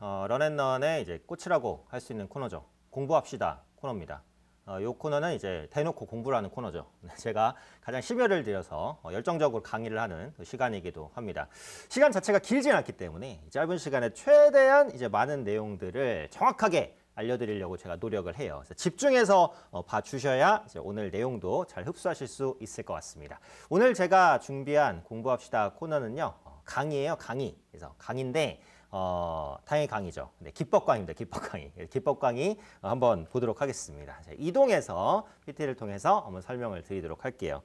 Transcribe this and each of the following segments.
어, 런앤런의 이제 꽃이라고 할 수 있는 코너죠. 공부합시다 코너입니다. 어, 이 코너는 이제 대놓고 공부하는 코너죠. 제가 가장 심혈을 들여서 어, 열정적으로 강의를 하는 그 시간이기도 합니다. 시간 자체가 길진 않기 때문에 짧은 시간에 최대한 이제 많은 내용들을 정확하게 알려드리려고 제가 노력을 해요. 집중해서 어, 봐주셔야 이제 오늘 내용도 잘 흡수하실 수 있을 것 같습니다. 오늘 제가 준비한 공부합시다 코너는요. 어, 강의예요, 강의. 그래서 강의인데 어, 당연 강의죠. 네, 기법 강의입니다. 기법 강의. 예, 기법 강의 한번 보도록 하겠습니다. 자, 이동해서 PT를 통해서 한번 설명을 드리도록 할게요.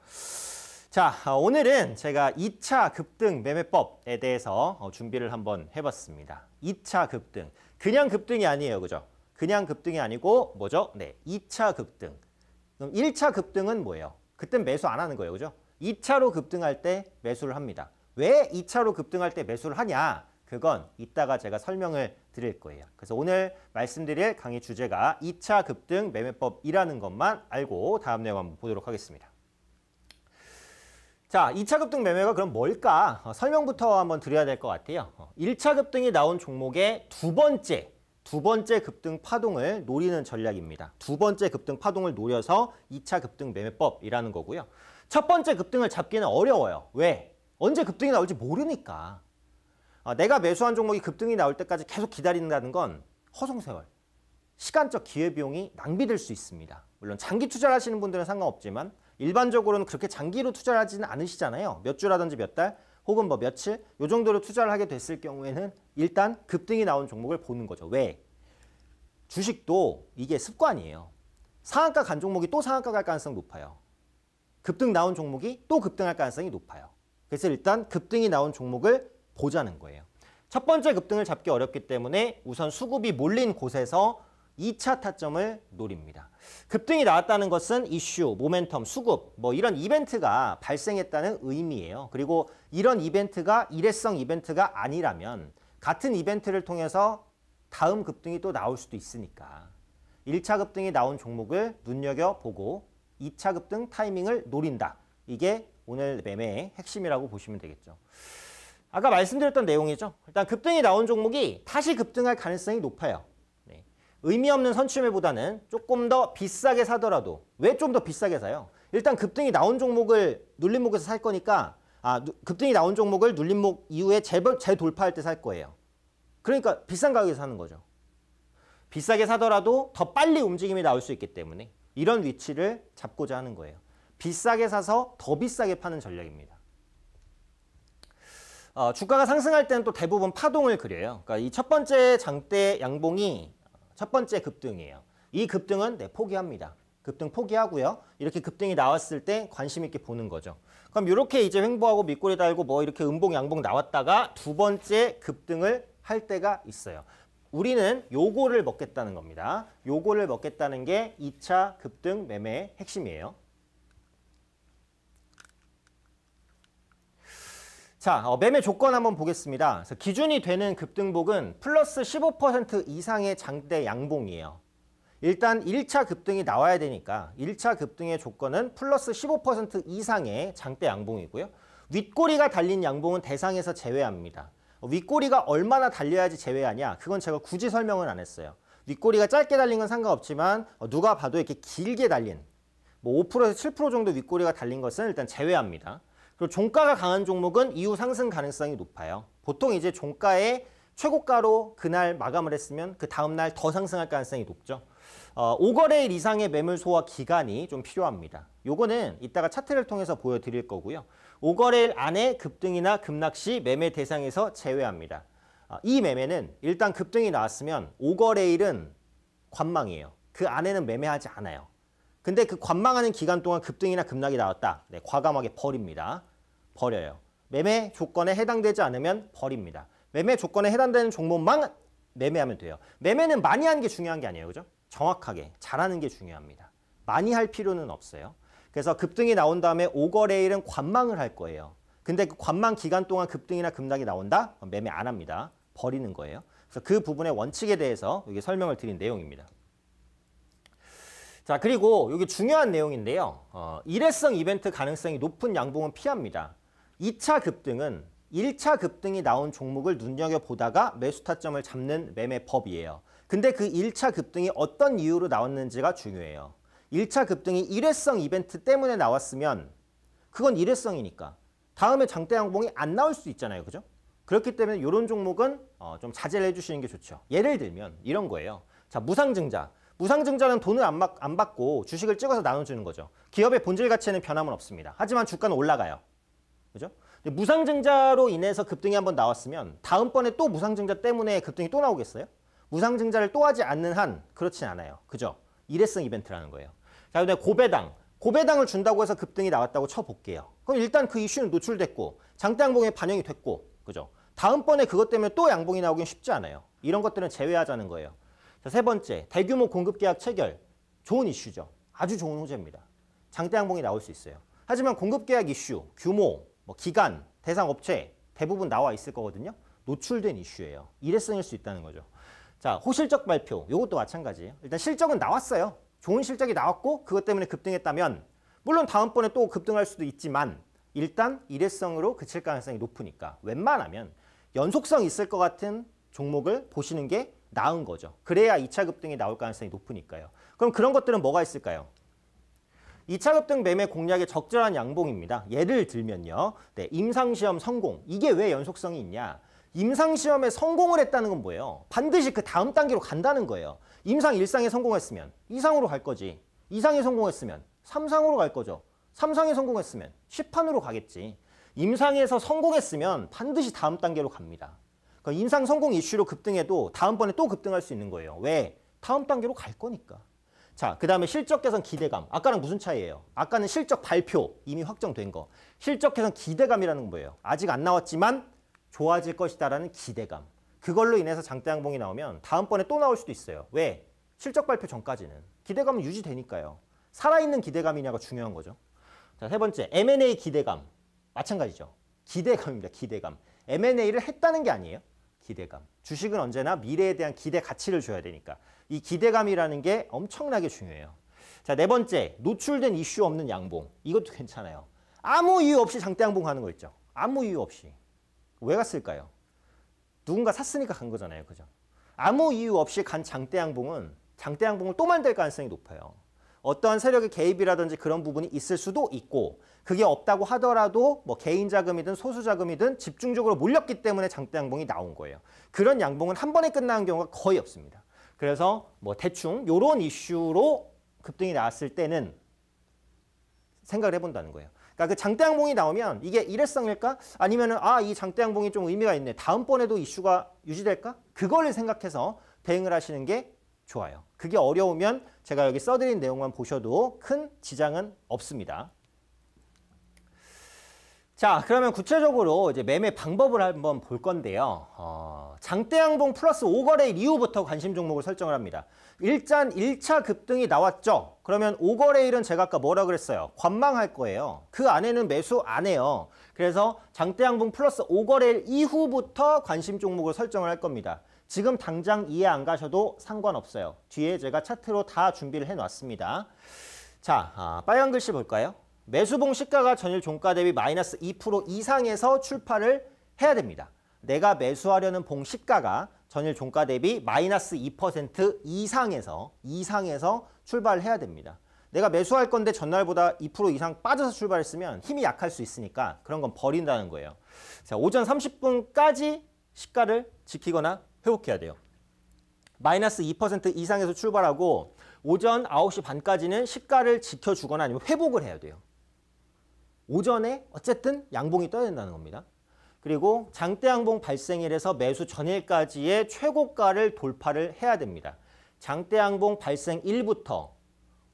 자, 오늘은 제가 2차 급등 매매법에 대해서 어, 준비를 한번 해봤습니다. 2차 급등. 그냥 급등이 아니에요. 그죠? 그냥 급등이 아니고 뭐죠? 네, 2차 급등. 그럼 1차 급등은 뭐예요? 그땐 매수 안 하는 거예요. 그죠? 2차로 급등할 때 매수를 합니다. 왜 2차로 급등할 때 매수를 하냐? 그건 이따가 제가 설명을 드릴 거예요. 그래서 오늘 말씀드릴 강의 주제가 2차 급등 매매법이라는 것만 알고 다음 내용 한번 보도록 하겠습니다. 자, 2차 급등 매매가 그럼 뭘까? 어, 설명부터 한번 드려야 될 것 같아요. 어, 1차 급등이 나온 종목의 두 번째, 두 번째 급등 파동을 노리는 전략입니다. 두 번째 급등 파동을 노려서 2차 급등 매매법이라는 거고요. 첫 번째 급등을 잡기는 어려워요. 왜? 언제 급등이 나올지 모르니까. 아, 내가 매수한 종목이 급등이 나올 때까지 계속 기다린다는 건 허송세월. 시간적 기회비용이 낭비될 수 있습니다. 물론 장기 투자를 하시는 분들은 상관없지만 일반적으로는 그렇게 장기로 투자를 하지는 않으시잖아요. 몇 주라든지 몇 달 혹은 뭐 며칠 요 정도로 투자를 하게 됐을 경우에는 일단 급등이 나온 종목을 보는 거죠. 왜? 주식도 이게 습관이에요. 상한가 간 종목이 또 상한가 갈 가능성 높아요. 급등 나온 종목이 또 급등할 가능성이 높아요. 그래서 일단 급등이 나온 종목을 보자는 거예요. 첫 번째 급등을 잡기 어렵기 때문에 우선 수급이 몰린 곳에서 2차 타점을 노립니다. 급등이 나왔다는 것은 이슈, 모멘텀, 수급 뭐 이런 이벤트가 발생했다는 의미예요. 그리고 이런 이벤트가 일회성 이벤트가 아니라면 같은 이벤트를 통해서 다음 급등이 또 나올 수도 있으니까 1차 급등이 나온 종목을 눈여겨보고 2차 급등 타이밍을 노린다. 이게 오늘 매매의 핵심이라고 보시면 되겠죠. 아까 말씀드렸던 내용이죠. 일단 급등이 나온 종목이 다시 급등할 가능성이 높아요. 네. 의미 없는 선취매보다는 조금 더 비싸게 사더라도 왜 좀 더 비싸게 사요? 일단 급등이 나온 종목을 눌림목에서 살 거니까 아 급등이 나온 종목을 눌림목 이후에 재벌, 재돌파할 때 살 거예요. 그러니까 비싼 가격에 서 사는 거죠. 비싸게 사더라도 더 빨리 움직임이 나올 수 있기 때문에 이런 위치를 잡고자 하는 거예요. 비싸게 사서 더 비싸게 파는 전략입니다. 어, 주가가 상승할 때는 또 대부분 파동을 그려요. 그러니까 이 첫 번째 장대 양봉이 첫 번째 급등이에요. 이 급등은 네, 포기합니다. 급등 포기하고요. 이렇게 급등이 나왔을 때 관심 있게 보는 거죠. 그럼 이렇게 이제 횡보하고 밑꼬리 달고 뭐 이렇게 음봉 양봉 나왔다가 두 번째 급등을 할 때가 있어요. 우리는 요거를 먹겠다는 겁니다. 요거를 먹겠다는 게 2차 급등 매매의 핵심이에요. 자, 어, 매매 조건 한번 보겠습니다. 그래서 기준이 되는 급등복은 플러스 15% 이상의 장대 양봉이에요. 일단 1차 급등이 나와야 되니까 1차 급등의 조건은 플러스 15% 이상의 장대 양봉이고요. 윗꼬리가 달린 양봉은 대상에서 제외합니다. 어, 윗꼬리가 얼마나 달려야지 제외하냐 그건 제가 굳이 설명을안 했어요. 윗꼬리가 짧게 달린 건 상관없지만 어, 누가 봐도 이렇게 길게 달린 뭐 5%에서 7% 정도 윗꼬리가 달린 것은 일단 제외합니다. 그리고 종가가 강한 종목은 이후 상승 가능성이 높아요. 보통 이제 종가의 최고가로 그날 마감을 했으면 그 다음날 더 상승할 가능성이 높죠. 어, 5거래일 이상의 매물 소화 기간이 좀 필요합니다. 요거는 이따가 차트를 통해서 보여드릴 거고요. 5거래일 안에 급등이나 급락 시 매매 대상에서 제외합니다. 어, 이 매매는 일단 급등이 나왔으면 5거래일은 관망이에요. 그 안에는 매매하지 않아요. 근데 그 관망하는 기간 동안 급등이나 급락이 나왔다. 네, 과감하게 버립니다. 버려요. 매매 조건에 해당되지 않으면 버립니다. 매매 조건에 해당되는 종목만 매매하면 돼요. 매매는 많이 하는 게 중요한 게 아니에요. 그죠? 정확하게 잘하는 게 중요합니다. 많이 할 필요는 없어요. 그래서 급등이 나온 다음에 오거레일은 관망을 할 거예요. 근데 그 관망 기간 동안 급등이나 급락이 나온다? 매매 안 합니다. 버리는 거예요. 그래서 그 부분의 원칙에 대해서 여기 설명을 드린 내용입니다. 자 그리고 여기 중요한 내용인데요. 어, 일회성 이벤트 가능성이 높은 양봉은 피합니다. 2차 급등은 1차 급등이 나온 종목을 눈여겨보다가 매수 타점을 잡는 매매법이에요. 근데 그 1차 급등이 어떤 이유로 나왔는지가 중요해요. 1차 급등이 일회성 이벤트 때문에 나왔으면 그건 일회성이니까 다음에 장대 양봉이 안 나올 수 있잖아요. 그죠? 그렇기 때문에 이런 종목은 어, 좀 자제를 해주시는 게 좋죠. 예를 들면 이런 거예요. 자 무상증자. 무상증자는 돈을 안, 막, 안 받고 주식을 찍어서 나눠주는 거죠. 기업의 본질 가치에는 변함은 없습니다. 하지만 주가는 올라가요. 그죠? 무상증자로 인해서 급등이 한번 나왔으면 다음번에 또 무상증자 때문에 급등이 또 나오겠어요? 무상증자를 또 하지 않는 한 그렇진 않아요. 그죠? 일회성 이벤트라는 거예요. 자, 근데 고배당. 고배당을 준다고 해서 급등이 나왔다고 쳐볼게요. 그럼 일단 그 이슈는 노출됐고 장대양봉에 반영이 됐고 그죠? 다음번에 그것 때문에 또 양봉이 나오긴 쉽지 않아요. 이런 것들은 제외하자는 거예요. 자, 세 번째, 대규모 공급계약 체결. 좋은 이슈죠. 아주 좋은 호재입니다. 장대양봉이 나올 수 있어요. 하지만 공급계약 이슈, 규모, 뭐 기간, 대상 업체 대부분 나와 있을 거거든요. 노출된 이슈예요. 이래 성일수 있다는 거죠. 자, 호실적 발표. 이것도 마찬가지예요. 일단 실적은 나왔어요. 좋은 실적이 나왔고 그것 때문에 급등했다면 물론 다음번에 또 급등할 수도 있지만 일단 일회성으로 그칠 가능성이 높으니까 웬만하면 연속성 있을 것 같은 종목을 보시는 게 나은 거죠. 그래야 2차 급등이 나올 가능성이 높으니까요. 그럼 그런 것들은 뭐가 있을까요? 이차 급등 매매 공략에 적절한 양봉입니다. 예를 들면요. 네, 임상시험 성공. 이게 왜 연속성이 있냐. 임상시험에 성공을 했다는 건 뭐예요? 반드시 그 다음 단계로 간다는 거예요. 임상 일상에 성공했으면 이상으로갈 거지. 이상에 성공했으면 삼상으로갈 거죠. 삼상에 성공했으면 시판으로 가겠지. 임상에서 성공했으면 반드시 다음 단계로 갑니다. 그러니까 임상 성공 이슈로 급등해도 다음번에 또 급등할 수 있는 거예요. 왜? 다음 단계로 갈 거니까. 자, 그 다음에 실적 개선 기대감. 아까랑 무슨 차이예요? 아까는 실적 발표, 이미 확정된 거. 실적 개선 기대감이라는 건 뭐예요? 아직 안 나왔지만 좋아질 것이다라는 기대감. 그걸로 인해서 장대 양봉이 나오면 다음번에 또 나올 수도 있어요. 왜? 실적 발표 전까지는. 기대감은 유지되니까요. 살아있는 기대감이냐가 중요한 거죠. 자, 세 번째, M&A 기대감. 마찬가지죠. 기대감입니다. 기대감. M&A를 했다는 게 아니에요. 기대감. 주식은 언제나 미래에 대한 기대 가치를 줘야 되니까 이 기대감이라는 게 엄청나게 중요해요. 자, 네 번째. 노출된 이슈 없는 양봉. 이것도 괜찮아요. 아무 이유 없이 장대 양봉 하는 거 있죠. 아무 이유 없이. 왜 갔을까요? 누군가 샀으니까 간 거잖아요. 그죠? 아무 이유 없이 간 장대 양봉은 장대 양봉을 또 만들 가능성이 높아요. 어떠한 세력의 개입이라든지 그런 부분이 있을 수도 있고 그게 없다고 하더라도 뭐 개인 자금이든 소수 자금이든 집중적으로 몰렸기 때문에 장대 양봉이 나온 거예요. 그런 양봉은 한 번에 끝나는 경우가 거의 없습니다. 그래서 뭐 대충 이런 이슈로 급등이 나왔을 때는 생각을 해본다는 거예요. 그러니까 그 장대 양봉이 나오면 이게 일회성일까? 아니면은 아이 장대 양봉이 좀 의미가 있네. 다음번에도 이슈가 유지될까? 그걸 생각해서 대응을 하시는 게 좋아요. 그게 어려우면 제가 여기 써드린 내용만 보셔도 큰 지장은 없습니다. 자 그러면 구체적으로 이제 매매 방법을 한번 볼 건데요. 어, 장대양봉 플러스 5거래일 이후부터 관심 종목을 설정을 합니다. 일단 1차 급등이 나왔죠. 그러면 5거래일은 제가 아까 뭐라 그랬어요. 관망할 거예요. 그 안에는 매수 안 해요. 그래서 장대양봉 플러스 5거래일 이후부터 관심 종목을 설정을 할 겁니다. 지금 당장 이해 안 가셔도 상관없어요. 뒤에 제가 차트로 다 준비를 해놨습니다. 자, 아, 빨간 글씨 볼까요? 매수봉 시가가 전일 종가 대비 마이너스 2% 이상에서 출파를 해야 됩니다. 내가 매수하려는 봉 시가가 전일 종가 대비 마이너스 2% 이상에서 이상에서 출발해야 됩니다. 내가 매수할 건데 전날보다 2% 이상 빠져서 출발했으면 힘이 약할 수 있으니까 그런 건 버린다는 거예요. 자, 오전 30분까지 시가를 지키거나 회복해야 돼요. 마이너스 2% 이상에서 출발하고 오전 9시 반까지는 시가를 지켜주거나 아니면 회복을 해야 돼요. 오전에 어쨌든 양봉이 떠야 된다는 겁니다. 그리고 장대양봉 발생일에서 매수 전일까지의 최고가를 돌파를 해야 됩니다. 장대양봉 발생 일부터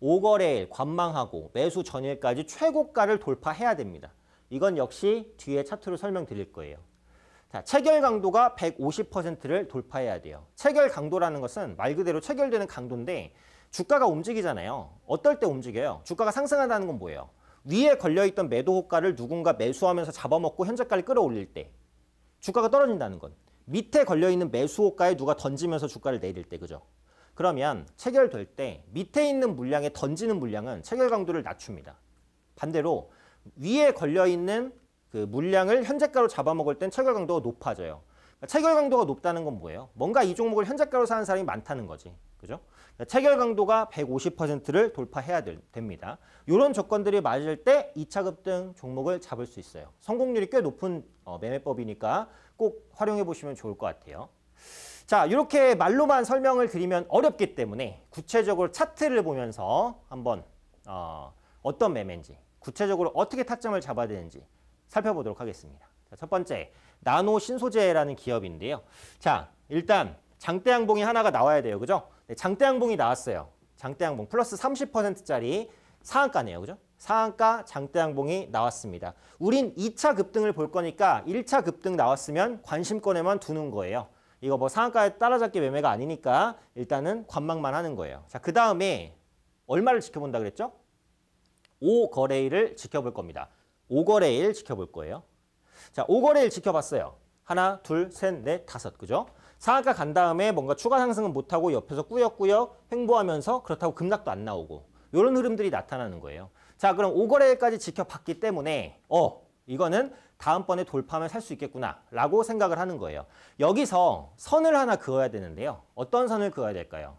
5거래일 관망하고 매수 전일까지 최고가를 돌파해야 됩니다. 이건 역시 뒤에 차트로 설명드릴 거예요. 자, 체결 강도가 150%를 돌파해야 돼요. 체결 강도라는 것은 말 그대로 체결되는 강도인데 주가가 움직이잖아요. 어떨 때 움직여요? 주가가 상승한다는 건 뭐예요? 위에 걸려있던 매도 호가를 누군가 매수하면서 잡아먹고 현재가를 끌어올릴 때 주가가 떨어진다는 건 밑에 걸려있는 매수 호가에 누가 던지면서 주가를 내릴 때 그죠? 그러면 체결될 때 밑에 있는 물량에 던지는 물량은 체결 강도를 낮춥니다. 반대로 위에 걸려있는 그 물량을 현재가로 잡아먹을 땐 체결 강도가 높아져요. 그러니까 체결 강도가 높다는 건 뭐예요? 뭔가 이 종목을 현재가로 사는 사람이 많다는 거지. 그죠? 그러니까 체결 강도가 150%를 돌파해야 될, 됩니다. 이런 조건들이 맞을 때 2차급 등 종목을 잡을 수 있어요. 성공률이 꽤 높은 어, 매매법이니까 꼭 활용해 보시면 좋을 것 같아요. 자, 이렇게 말로만 설명을 드리면 어렵기 때문에 구체적으로 차트를 보면서 한번 어, 떤 매매인지 구체적으로 어떻게 타점을 잡아야 되는지 살펴보도록 하겠습니다. 자, 첫 번째, 나노 신소재라는 기업인데요. 자, 일단 장대양봉이 하나가 나와야 돼요. 그죠? 네, 장대양봉이 나왔어요. 장대양봉 플러스 30%짜리 상한가네요. 그죠? 상한가 장대양봉이 나왔습니다. 우린 2차 급등을 볼 거니까 1차 급등 나왔으면 관심권에만 두는 거예요. 이거 뭐 상한가에 따라잡기 매매가 아니니까 일단은 관망만 하는 거예요. 자, 그 다음에 얼마를 지켜본다 그랬죠? 5거래일을 지켜볼 겁니다. 5거래일 지켜볼 거예요. 자, 5거래일 지켜봤어요. 하나, 둘, 셋, 넷, 다섯. 그죠? 상한가 간 다음에 뭔가 추가 상승은 못하고 옆에서 꾸역꾸역 횡보하면서 그렇다고 급락도 안 나오고 이런 흐름들이 나타나는 거예요. 자, 그럼 5거래일까지 지켜봤기 때문에 어, 이거는 다음번에 돌파하면 살 수 있겠구나라고 생각을 하는 거예요. 여기서 선을 하나 그어야 되는데요. 어떤 선을 그어야 될까요?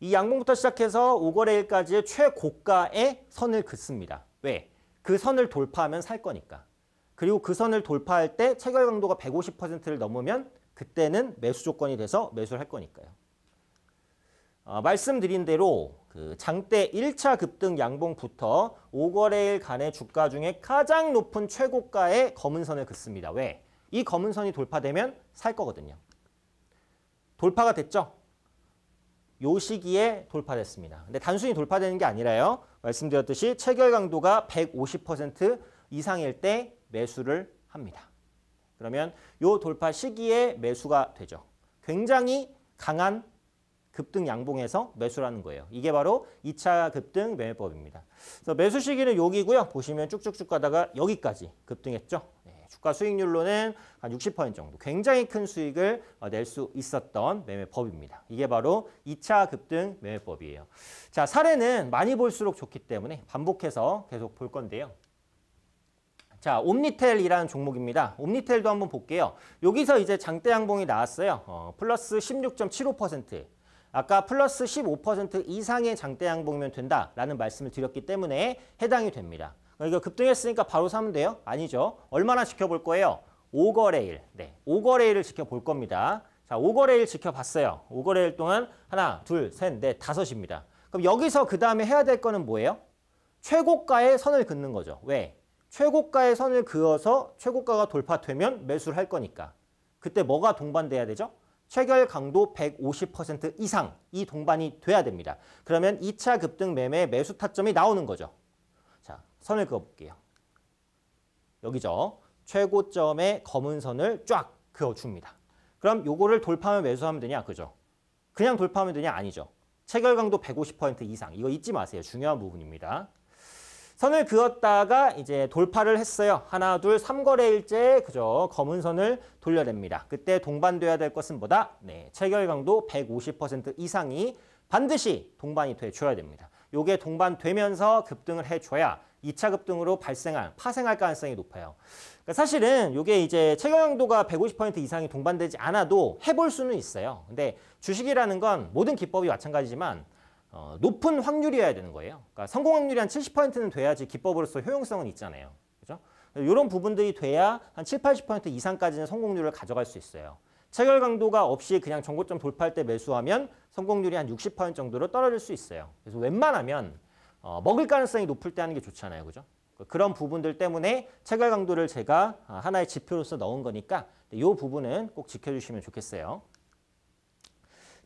이 양봉부터 시작해서 5거래일까지의 최고가의 선을 긋습니다. 왜? 그 선을 돌파하면 살 거니까. 그리고 그 선을 돌파할 때 체결 강도가 150%를 넘으면 그때는 매수 조건이 돼서 매수를 할 거니까요. 아, 말씀드린 대로 그 장대 1차 급등 양봉부터 5거래일 간의 주가 중에 가장 높은 최고가의 검은선을 긋습니다. 왜? 이 검은선이 돌파되면 살 거거든요. 돌파가 됐죠? 요 시기에 돌파됐습니다. 근데 단순히 돌파되는 게 아니라요. 말씀드렸듯이 체결 강도가 150% 이상일 때 매수를 합니다. 그러면 요 돌파 시기에 매수가 되죠. 굉장히 강한 급등 양봉에서 매수라는 거예요. 이게 바로 2차 급등 매매법입니다. 그래서 매수 시기는 여기고요. 보시면 쭉쭉쭉 가다가 여기까지 급등했죠. 네, 주가 수익률로는 한 60% 정도 굉장히 큰 수익을 어, 낼수 있었던 매매법입니다. 이게 바로 2차 급등 매매법이에요. 자 사례는 많이 볼수록 좋기 때문에 반복해서 계속 볼 건데요. 자, 옴니텔이라는 종목입니다. 옴니텔도 한번 볼게요. 여기서 이제 장대 양봉이 나왔어요. 어, 플러스 16.75% 아까 플러스 15% 이상의 장대 양봉이면 된다라는 말씀을 드렸기 때문에 해당이 됩니다. 그러니까 급등했으니까 바로 사면 돼요? 아니죠. 얼마나 지켜볼 거예요? 5거래일. 네, 5거래일을 지켜볼 겁니다. 자, 5거래일 지켜봤어요. 5거래일 동안 하나, 둘, 셋, 넷, 다섯입니다. 그럼 여기서 그 다음에 해야 될 거는 뭐예요? 최고가의 선을 긋는 거죠. 왜? 최고가의 선을 그어서 최고가가 돌파되면 매수를 할 거니까. 그때 뭐가 동반돼야 되죠? 체결 강도 150% 이상 이 동반이 돼야 됩니다. 그러면 2차 급등 매매 매수 타점이 나오는 거죠. 자, 선을 그어볼게요. 여기죠. 최고점에 검은 선을 쫙 그어줍니다. 그럼 요거를 돌파하면 매수하면 되냐? 그죠? 그냥 돌파하면 되냐? 아니죠. 체결 강도 150% 이상. 이거 잊지 마세요. 중요한 부분입니다. 선을 그었다가 이제 돌파를 했어요. 하나, 둘, 삼거래일째 그죠. 검은 선을 돌려냅니다. 그때 동반돼야 될 것은 뭐다? 네, 체결 강도 150% 이상이 반드시 동반이 돼줘야 됩니다. 요게 동반되면서 급등을 해줘야 2차 급등으로 발생할, 파생할 가능성이 높아요. 그러니까 사실은 요게 이제 체결강도가150% 이상이 동반되지 않아도 해볼 수는 있어요. 근데 주식이라는 건 모든 기법이 마찬가지지만 어, 높은 확률이어야 되는 거예요. 그러니까 성공 확률이 한 70%는 돼야지 기법으로서 효용성은 있잖아요. 그죠? 이런 부분들이 돼야 한 7, 80% 이상까지는 성공률을 가져갈 수 있어요. 체결 강도가 없이 그냥 정고점 돌파할 때 매수하면 성공률이 한 60% 정도로 떨어질 수 있어요. 그래서 웬만하면 어, 먹을 가능성이 높을 때 하는 게 좋잖아요. 그죠? 그, 그런 부분들 때문에 체결 강도를 제가 아, 하나의 지표로서 넣은 거니까 이 부분은 꼭 지켜주시면 좋겠어요.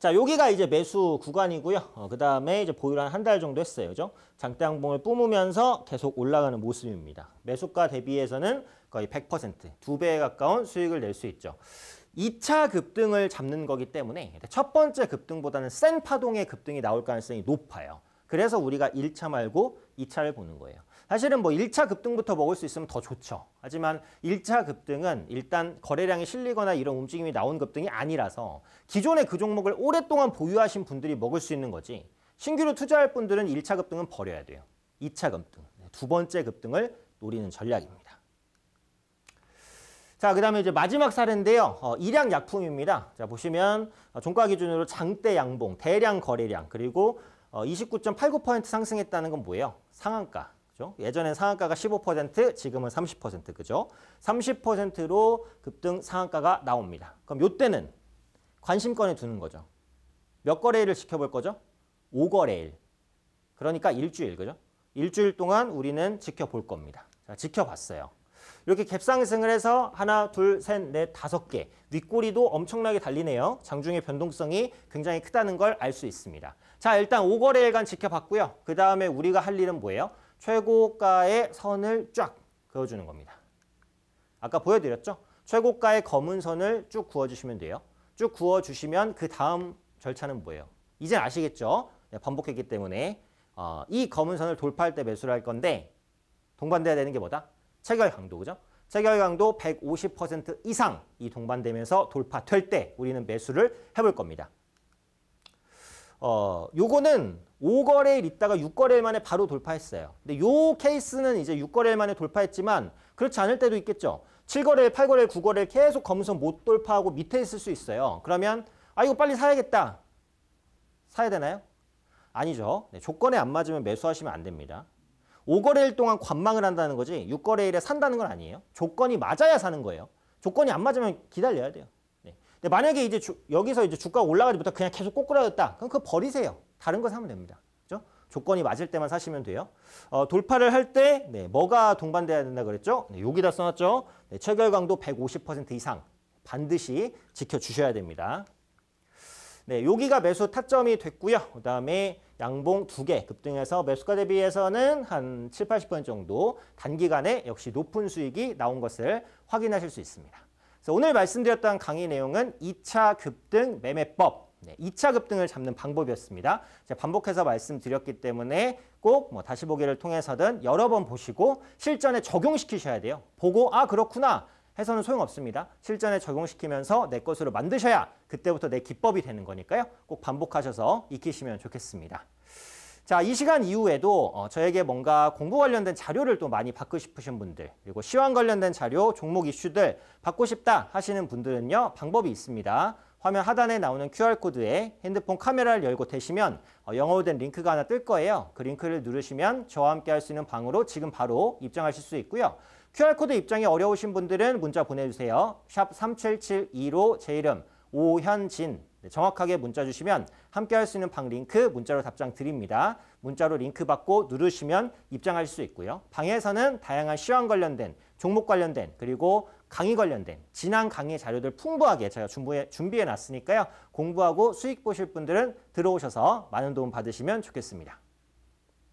자, 여기가 이제 매수 구간이고요. 어, 그 다음에 이제 보유를 한달 정도 했어요. 그죠? 장대항봉을 뿜으면서 계속 올라가는 모습입니다. 매수가 대비해서는 거의 100%, 두 배에 가까운 수익을 낼 수 있죠. 2차 급등을 잡는 거기 때문에 첫 번째 급등보다는 센 파동의 급등이 나올 가능성이 높아요. 그래서 우리가 1차 말고 2차를 보는 거예요. 사실은 뭐 1차 급등부터 먹을 수 있으면 더 좋죠. 하지만 1차 급등은 일단 거래량이 실리거나 이런 움직임이 나온 급등이 아니라서 기존의 그 종목을 오랫동안 보유하신 분들이 먹을 수 있는 거지 신규로 투자할 분들은 1차 급등은 버려야 돼요. 2차 급등, 네, 두 번째 급등을 노리는 전략입니다. 자, 그 다음에 이제 마지막 사례인데요. 어, 일양 약품입니다. 자, 보시면 어, 종가 기준으로 장대 양봉, 대량 거래량, 그리고 어, 29.89% 상승했다는 건 뭐예요? 상한가, 그죠? 예전엔 상한가가 15% 지금은 30% 그죠? 30%로 급등 상한가가 나옵니다. 그럼 요때는 관심권에 두는 거죠. 몇 거래일을 지켜볼 거죠? 5거래일. 그러니까 일주일 그죠? 일주일 동안 우리는 지켜볼 겁니다. 자, 지켜봤어요. 이렇게 갭상승을 해서 하나, 둘, 셋, 넷, 다섯 개 윗꼬리도 엄청나게 달리네요. 장중의 변동성이 굉장히 크다는 걸 알 수 있습니다. 자 일단 5거래일간 지켜봤고요. 그 다음에 우리가 할 일은 뭐예요? 최고가의 선을 쫙 그어주는 겁니다. 아까 보여드렸죠? 최고가의 검은 선을 쭉 그어주시면 돼요. 쭉 그어주시면 그 다음 절차는 뭐예요? 이젠 아시겠죠? 네, 반복했기 때문에 어, 이 검은 선을 돌파할 때 매수를 할 건데 동반돼야 되는 게 뭐다? 체결 강도, 그죠? 체결 강도 150% 이상이 동반되면서 돌파될 때 우리는 매수를 해볼 겁니다. 어, 요거는 5거래일 있다가 6거래일 만에 바로 돌파했어요. 근데 요 케이스는 이제 6거래일 만에 돌파했지만 그렇지 않을 때도 있겠죠. 7거래일, 8거래일, 9거래일 계속 검은선 못 돌파하고 밑에 있을 수 있어요. 그러면 아 이거 빨리 사야겠다. 사야 되나요? 아니죠. 네, 조건에 안 맞으면 매수하시면 안 됩니다. 5거래일 동안 관망을 한다는 거지 6거래일에 산다는 건 아니에요. 조건이 맞아야 사는 거예요. 조건이 안 맞으면 기다려야 돼요. 근데 만약에 이제 주, 여기서 이제 주가가 올라가지 못하고 그냥 계속 꼬꾸라졌다. 그럼 그거 버리세요. 다른 거 사면 됩니다. 그죠? 조건이 맞을 때만 사시면 돼요. 어, 돌파를 할때 네, 뭐가 동반돼야 된다 그랬죠? 네, 여기다 써놨죠. 네, 체결 강도 150% 이상 반드시 지켜주셔야 됩니다. 네, 여기가 매수 타점이 됐고요. 그다음에 양봉 두 개 급등해서 매수가 대비해서는 한 7, 80% 정도 단기간에 역시 높은 수익이 나온 것을 확인하실 수 있습니다. 그래서 오늘 말씀드렸던 강의 내용은 2차 급등 매매법 네, 2차 급등을 잡는 방법이었습니다. 반복해서 말씀드렸기 때문에 꼭뭐 다시 보기를 통해서든 여러 번 보시고 실전에 적용시키셔야 돼요. 보고 아 그렇구나 해서는 소용없습니다. 실전에 적용시키면서 내 것으로 만드셔야 그때부터 내 기법이 되는 거니까요. 꼭 반복하셔서 익히시면 좋겠습니다. 자, 이 시간 이후에도 어, 저에게 뭔가 공부 관련된 자료를 또 많이 받고 싶으신 분들, 그리고 시황 관련된 자료, 종목 이슈들 받고 싶다 하시는 분들은요, 방법이 있습니다. 화면 하단에 나오는 QR코드에 핸드폰 카메라를 열고 대시면 어, 영어로 된 링크가 하나 뜰 거예요. 그 링크를 누르시면 저와 함께 할 수 있는 방으로 지금 바로 입장하실 수 있고요. QR코드 입장이 어려우신 분들은 문자 보내주세요. 샵 3772로 제 이름 오현진 네, 정확하게 문자 주시면 함께 할 수 있는 방 링크 문자로 답장 드립니다. 문자로 링크 받고 누르시면 입장할 수 있고요. 방에서는 다양한 시황 관련된, 종목 관련된, 그리고 강의 관련된 지난 강의 자료들 풍부하게 제가 준비해 놨으니까요. 공부하고 수익 보실 분들은 들어오셔서 많은 도움 받으시면 좋겠습니다.